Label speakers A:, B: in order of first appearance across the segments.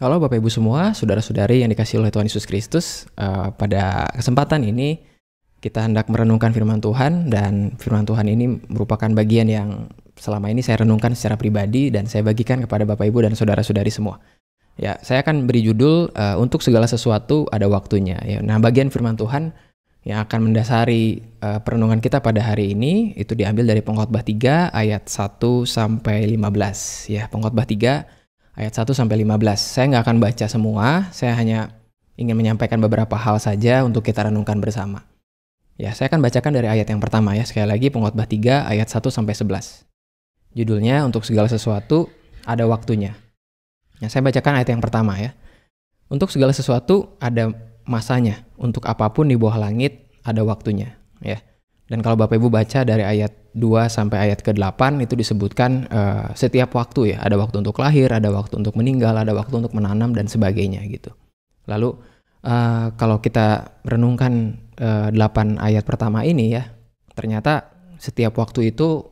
A: Halo Bapak Ibu semua, saudara-saudari yang dikasih oleh Tuhan Yesus Kristus, uh, pada kesempatan ini kita hendak merenungkan firman Tuhan dan firman Tuhan ini merupakan bagian yang selama ini saya renungkan secara pribadi dan saya bagikan kepada Bapak Ibu dan saudara-saudari semua. Ya, saya akan beri judul uh, untuk segala sesuatu ada waktunya. Ya, nah, bagian firman Tuhan yang akan mendasari uh, perenungan kita pada hari ini itu diambil dari Pengkhotbah 3 ayat 1 sampai 15. Ya, Pengkhotbah 3 ayat 1 sampai 15. Saya nggak akan baca semua, saya hanya ingin menyampaikan beberapa hal saja untuk kita renungkan bersama. Ya, saya akan bacakan dari ayat yang pertama ya, sekali lagi pengkhotbah 3 ayat 1 sampai 11. Judulnya untuk segala sesuatu ada waktunya. Ya, saya bacakan ayat yang pertama ya. Untuk segala sesuatu ada masanya, untuk apapun di bawah langit ada waktunya, ya. Dan kalau Bapak Ibu baca dari ayat 2 sampai ayat ke-8 itu disebutkan uh, setiap waktu ya, ada waktu untuk lahir, ada waktu untuk meninggal, ada waktu untuk menanam dan sebagainya gitu. Lalu uh, kalau kita renungkan uh, eh, 8 ayat pertama ini ya, ternyata setiap waktu itu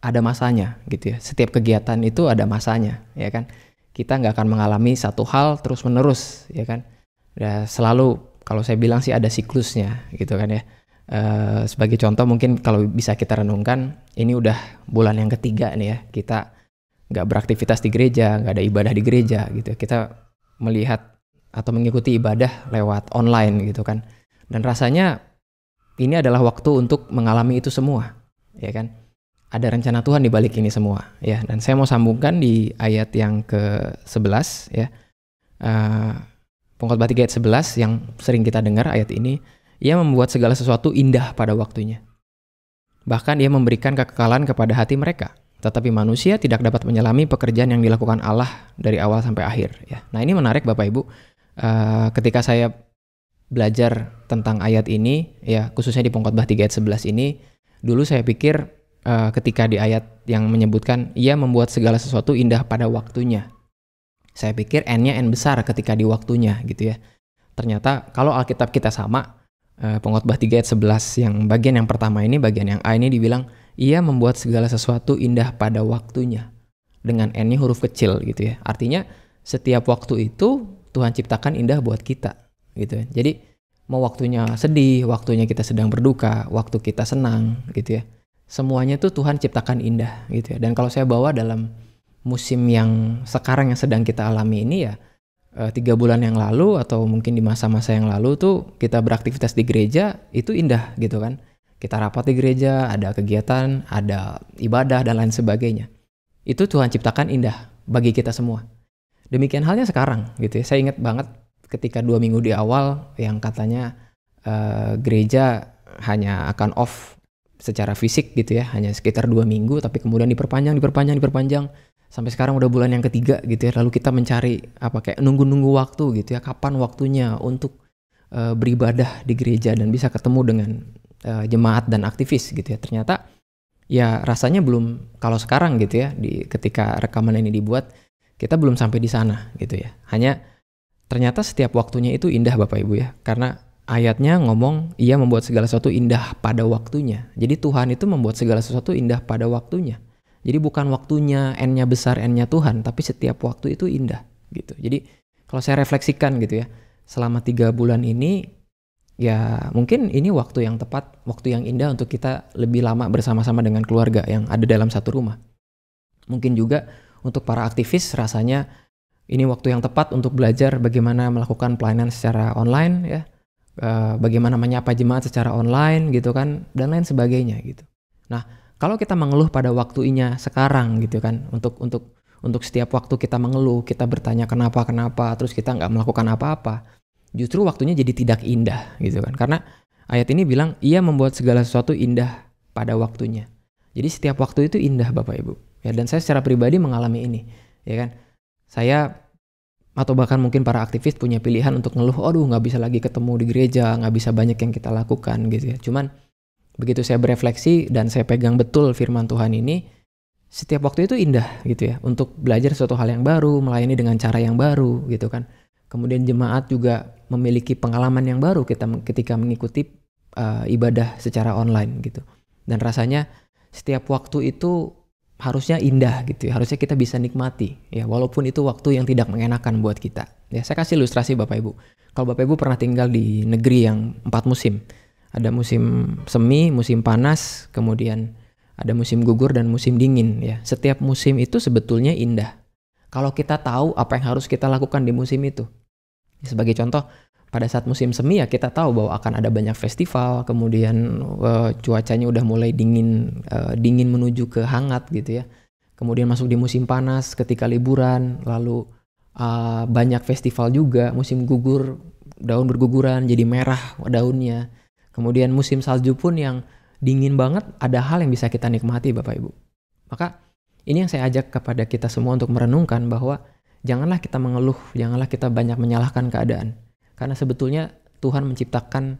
A: ada masanya gitu ya. Setiap kegiatan itu ada masanya, ya kan? Kita nggak akan mengalami satu hal terus-menerus, ya kan? Ya, selalu kalau saya bilang sih ada siklusnya gitu kan ya Uh, sebagai contoh mungkin kalau bisa kita renungkan ini udah bulan yang ketiga nih ya kita nggak beraktivitas di gereja nggak ada ibadah di gereja gitu ya. kita melihat atau mengikuti ibadah lewat online gitu kan dan rasanya ini adalah waktu untuk mengalami itu semua ya kan ada rencana Tuhan di balik ini semua ya dan saya mau sambungkan di ayat yang ke-11 ya uh, eh, pengkhotbah 3 ayat 11 yang sering kita dengar ayat ini ia membuat segala sesuatu indah pada waktunya. Bahkan ia memberikan kekekalan kepada hati mereka. Tetapi manusia tidak dapat menyelami pekerjaan yang dilakukan Allah dari awal sampai akhir. Ya. Nah ini menarik Bapak Ibu. Uh, ketika saya belajar tentang ayat ini, ya khususnya di Pengkhotbah 3 ayat 11 ini, dulu saya pikir uh, ketika di ayat yang menyebutkan ia membuat segala sesuatu indah pada waktunya. Saya pikir n-nya n besar ketika di waktunya gitu ya. Ternyata kalau Alkitab kita sama, Eh, pengotbah pengkhotbah 3 ayat 11 yang bagian yang pertama ini bagian yang A ini dibilang ia membuat segala sesuatu indah pada waktunya dengan N-nya huruf kecil gitu ya. Artinya setiap waktu itu Tuhan ciptakan indah buat kita gitu ya. Jadi mau waktunya sedih, waktunya kita sedang berduka, waktu kita senang gitu ya. Semuanya tuh Tuhan ciptakan indah gitu ya. Dan kalau saya bawa dalam musim yang sekarang yang sedang kita alami ini ya Eh, tiga bulan yang lalu atau mungkin di masa-masa yang lalu tuh kita beraktivitas di gereja itu indah gitu kan kita rapat di gereja ada kegiatan ada ibadah dan lain sebagainya itu Tuhan ciptakan indah bagi kita semua demikian halnya sekarang gitu ya saya ingat banget ketika dua minggu di awal yang katanya uh, gereja hanya akan off secara fisik gitu ya hanya sekitar dua minggu tapi kemudian diperpanjang diperpanjang diperpanjang sampai sekarang udah bulan yang ketiga gitu ya lalu kita mencari apa kayak nunggu-nunggu waktu gitu ya kapan waktunya untuk uh, beribadah di gereja dan bisa ketemu dengan uh, jemaat dan aktivis gitu ya ternyata ya rasanya belum kalau sekarang gitu ya di ketika rekaman ini dibuat kita belum sampai di sana gitu ya hanya ternyata setiap waktunya itu indah Bapak Ibu ya karena ayatnya ngomong ia membuat segala sesuatu indah pada waktunya. Jadi Tuhan itu membuat segala sesuatu indah pada waktunya. Jadi bukan waktunya n-nya besar n-nya Tuhan, tapi setiap waktu itu indah gitu. Jadi kalau saya refleksikan gitu ya, selama tiga bulan ini ya mungkin ini waktu yang tepat, waktu yang indah untuk kita lebih lama bersama-sama dengan keluarga yang ada dalam satu rumah. Mungkin juga untuk para aktivis rasanya ini waktu yang tepat untuk belajar bagaimana melakukan pelayanan secara online ya uh, bagaimana menyapa jemaat secara online gitu kan dan lain sebagainya gitu. Nah, kalau kita mengeluh pada waktunya sekarang gitu kan untuk untuk untuk setiap waktu kita mengeluh, kita bertanya kenapa kenapa, terus kita nggak melakukan apa-apa, justru waktunya jadi tidak indah gitu kan. Karena ayat ini bilang ia membuat segala sesuatu indah pada waktunya. Jadi setiap waktu itu indah Bapak Ibu. Ya dan saya secara pribadi mengalami ini, ya kan. Saya atau bahkan mungkin para aktivis punya pilihan untuk ngeluh, aduh nggak bisa lagi ketemu di gereja, nggak bisa banyak yang kita lakukan gitu ya. Cuman begitu saya berefleksi dan saya pegang betul firman Tuhan ini, setiap waktu itu indah gitu ya, untuk belajar suatu hal yang baru, melayani dengan cara yang baru gitu kan. Kemudian jemaat juga memiliki pengalaman yang baru kita ketika mengikuti uh, ibadah secara online gitu. Dan rasanya setiap waktu itu harusnya indah gitu ya. Harusnya kita bisa nikmati ya walaupun itu waktu yang tidak mengenakan buat kita. Ya saya kasih ilustrasi Bapak Ibu. Kalau Bapak Ibu pernah tinggal di negeri yang empat musim. Ada musim semi, musim panas, kemudian ada musim gugur dan musim dingin ya. Setiap musim itu sebetulnya indah. Kalau kita tahu apa yang harus kita lakukan di musim itu. Sebagai contoh, pada saat musim semi ya kita tahu bahwa akan ada banyak festival, kemudian uh, cuacanya udah mulai dingin uh, dingin menuju ke hangat gitu ya. Kemudian masuk di musim panas ketika liburan, lalu uh, banyak festival juga, musim gugur, daun berguguran jadi merah daunnya. Kemudian musim salju pun yang dingin banget ada hal yang bisa kita nikmati Bapak Ibu. Maka ini yang saya ajak kepada kita semua untuk merenungkan bahwa janganlah kita mengeluh, janganlah kita banyak menyalahkan keadaan karena sebetulnya Tuhan menciptakan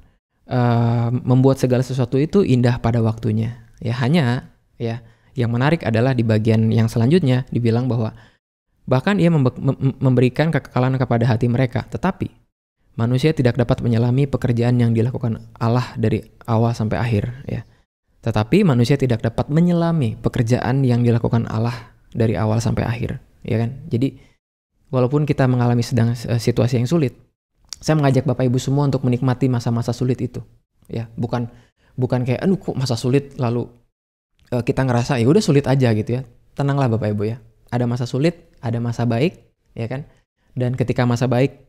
A: uh, membuat segala sesuatu itu indah pada waktunya. Ya hanya ya yang menarik adalah di bagian yang selanjutnya dibilang bahwa bahkan ia memberikan kekekalan kepada hati mereka, tetapi manusia tidak dapat menyelami pekerjaan yang dilakukan Allah dari awal sampai akhir ya. Tetapi manusia tidak dapat menyelami pekerjaan yang dilakukan Allah dari awal sampai akhir, ya kan? Jadi walaupun kita mengalami sedang eh, situasi yang sulit, saya mengajak Bapak Ibu semua untuk menikmati masa-masa sulit itu. Ya, bukan bukan kayak aduh kok masa sulit lalu uh, kita ngerasa ya udah sulit aja gitu ya. Tenanglah Bapak Ibu ya. Ada masa sulit, ada masa baik, ya kan? Dan ketika masa baik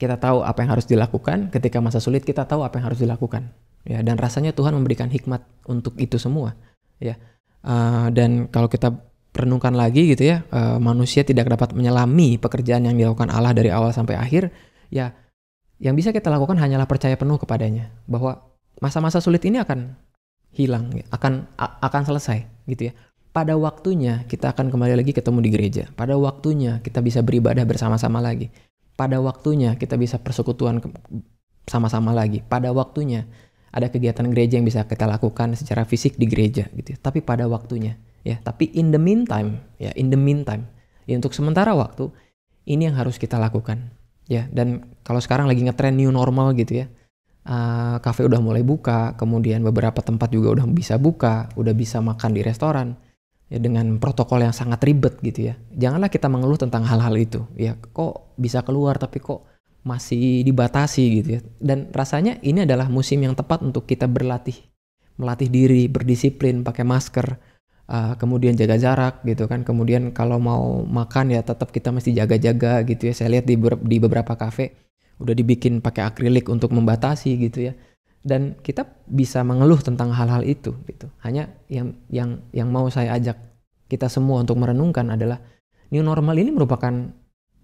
A: kita tahu apa yang harus dilakukan, ketika masa sulit kita tahu apa yang harus dilakukan. Ya, dan rasanya Tuhan memberikan hikmat untuk itu semua, ya. Uh, dan kalau kita renungkan lagi gitu ya, uh, manusia tidak dapat menyelami pekerjaan yang dilakukan Allah dari awal sampai akhir, ya yang bisa kita lakukan hanyalah percaya penuh kepadanya bahwa masa-masa sulit ini akan hilang, akan akan selesai gitu ya. Pada waktunya kita akan kembali lagi ketemu di gereja. Pada waktunya kita bisa beribadah bersama-sama lagi. Pada waktunya kita bisa persekutuan sama-sama lagi. Pada waktunya ada kegiatan gereja yang bisa kita lakukan secara fisik di gereja gitu. Ya. Tapi pada waktunya ya. Tapi in the meantime ya, in the meantime ya untuk sementara waktu ini yang harus kita lakukan ya dan kalau sekarang lagi ngetren new normal gitu ya eh, kafe uh, udah mulai buka kemudian beberapa tempat juga udah bisa buka udah bisa makan di restoran ya dengan protokol yang sangat ribet gitu ya janganlah kita mengeluh tentang hal-hal itu ya kok bisa keluar tapi kok masih dibatasi gitu ya dan rasanya ini adalah musim yang tepat untuk kita berlatih melatih diri berdisiplin pakai masker uh, kemudian jaga jarak gitu kan kemudian kalau mau makan ya tetap kita mesti jaga-jaga gitu ya saya lihat di, ber di beberapa kafe udah dibikin pakai akrilik untuk membatasi gitu ya dan kita bisa mengeluh tentang hal-hal itu gitu hanya yang yang yang mau saya ajak kita semua untuk merenungkan adalah new normal ini merupakan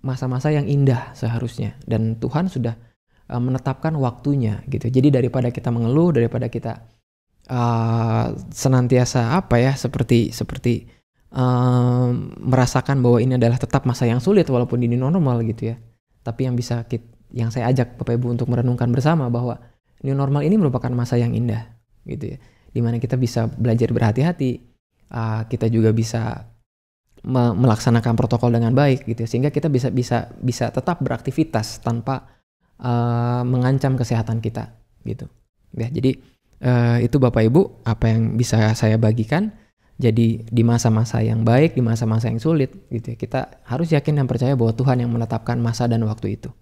A: masa-masa yang indah seharusnya dan Tuhan sudah ah, menetapkan waktunya gitu jadi daripada kita mengeluh daripada kita uh, senantiasa apa ya seperti seperti uh, merasakan bahwa ini adalah tetap masa yang sulit walaupun ini normal gitu ya. Tapi yang bisa kita, yang saya ajak Bapak Ibu untuk merenungkan bersama bahwa new normal ini merupakan masa yang indah gitu ya. Dimana kita bisa belajar berhati-hati, uh, kita juga bisa me melaksanakan protokol dengan baik gitu ya. sehingga kita bisa bisa bisa tetap beraktivitas tanpa uh, mengancam kesehatan kita gitu. Ya, jadi Eh, itu Bapak Ibu apa yang bisa saya bagikan. Jadi di masa-masa yang baik, di masa-masa yang sulit gitu ya. Kita harus yakin dan percaya bahwa Tuhan yang menetapkan masa dan waktu itu.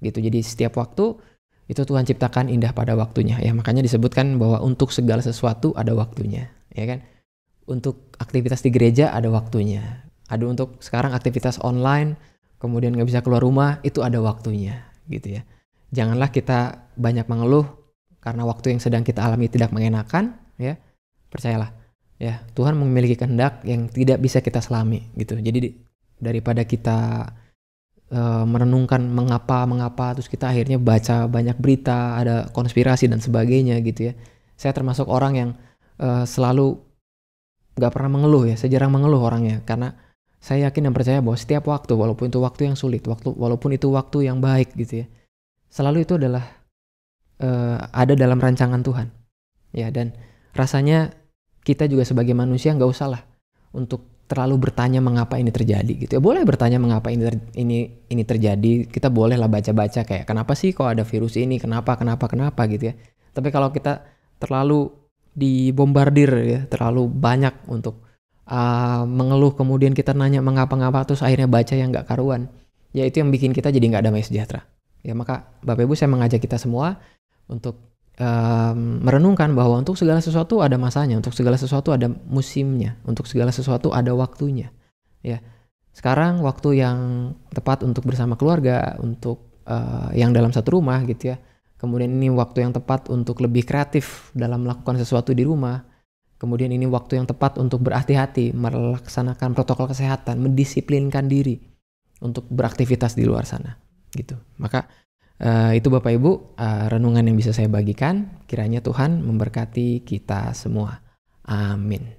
A: Gitu. Jadi setiap waktu itu Tuhan ciptakan indah pada waktunya ya. Makanya disebutkan bahwa untuk segala sesuatu ada waktunya, ya kan? Untuk aktivitas di gereja ada waktunya. Ada untuk sekarang aktivitas online, kemudian nggak bisa keluar rumah, itu ada waktunya gitu ya. Janganlah kita banyak mengeluh karena waktu yang sedang kita alami tidak mengenakan, ya percayalah, ya Tuhan memiliki kehendak yang tidak bisa kita selami gitu. Jadi daripada kita e, merenungkan mengapa mengapa, terus kita akhirnya baca banyak berita, ada konspirasi dan sebagainya gitu ya. Saya termasuk orang yang e, selalu nggak pernah mengeluh ya, saya jarang mengeluh orangnya karena saya yakin dan percaya bahwa setiap waktu, walaupun itu waktu yang sulit, waktu walaupun itu waktu yang baik gitu ya, selalu itu adalah uh, ada dalam rancangan Tuhan. Ya, dan rasanya kita juga sebagai manusia nggak usah lah untuk terlalu bertanya mengapa ini terjadi gitu ya boleh bertanya mengapa ini ter, ini ini terjadi kita boleh lah baca-baca kayak kenapa sih kok ada virus ini kenapa kenapa kenapa gitu ya tapi kalau kita terlalu dibombardir ya terlalu banyak untuk uh, mengeluh kemudian kita nanya mengapa-ngapa terus akhirnya baca yang nggak karuan ya itu yang bikin kita jadi nggak damai sejahtera ya maka bapak ibu saya mengajak kita semua untuk um, merenungkan bahwa untuk segala sesuatu ada masanya, untuk segala sesuatu ada musimnya, untuk segala sesuatu ada waktunya. Ya, sekarang waktu yang tepat untuk bersama keluarga, untuk uh, yang dalam satu rumah gitu ya. Kemudian ini waktu yang tepat untuk lebih kreatif dalam melakukan sesuatu di rumah. Kemudian ini waktu yang tepat untuk berhati-hati, melaksanakan protokol kesehatan, mendisiplinkan diri untuk beraktivitas di luar sana gitu. Maka Uh, itu Bapak Ibu uh, renungan yang bisa saya bagikan. Kiranya Tuhan memberkati kita semua. Amin.